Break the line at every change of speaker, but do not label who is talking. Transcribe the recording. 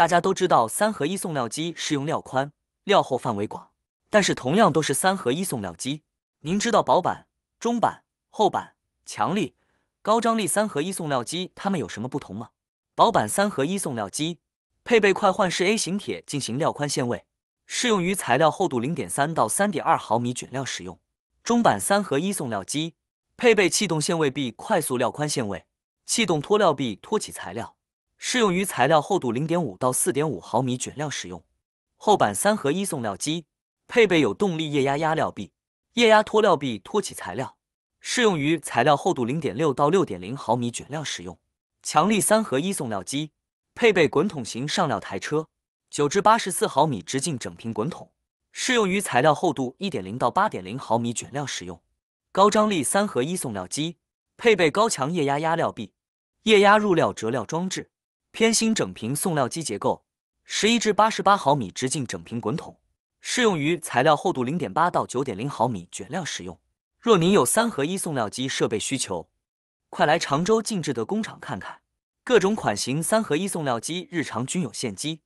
大家都知道三合一送料机适用料宽、料厚范围广，但是同样都是三合一送料机，您知道薄板、中板、厚板、强力、高张力三合一送料机它们有什么不同吗？薄板三合一送料机配备快换式 A 型铁进行料宽限位，适用于材料厚度0.3到3.2毫米卷料使用。中板三合一送料机配备气动限位臂快速料宽限位，气动脱料臂托起材料。适用于材料厚度0.5到4.5毫米卷料使用，厚板三合一送料机配备有动力液压压料臂、液压脱料臂托起材料；适用于材料厚度0.6到6.0毫米卷料使用，强力三合一送料机配备滚筒型上料台车，9至84毫米直径整平滚筒；适用于材料厚度1.0到8.0毫米卷料使用，高张力三合一送料机配备高强液压压料臂、液压入料折料装置。偏心整平送料机结构，十一至八十八毫米直径整平滚筒，适用于材料厚度零点八到九点零毫米卷料使用。若您有三合一送料机设备需求，快来常州静置德工厂看看，各种款型三合一送料机日常均有现机。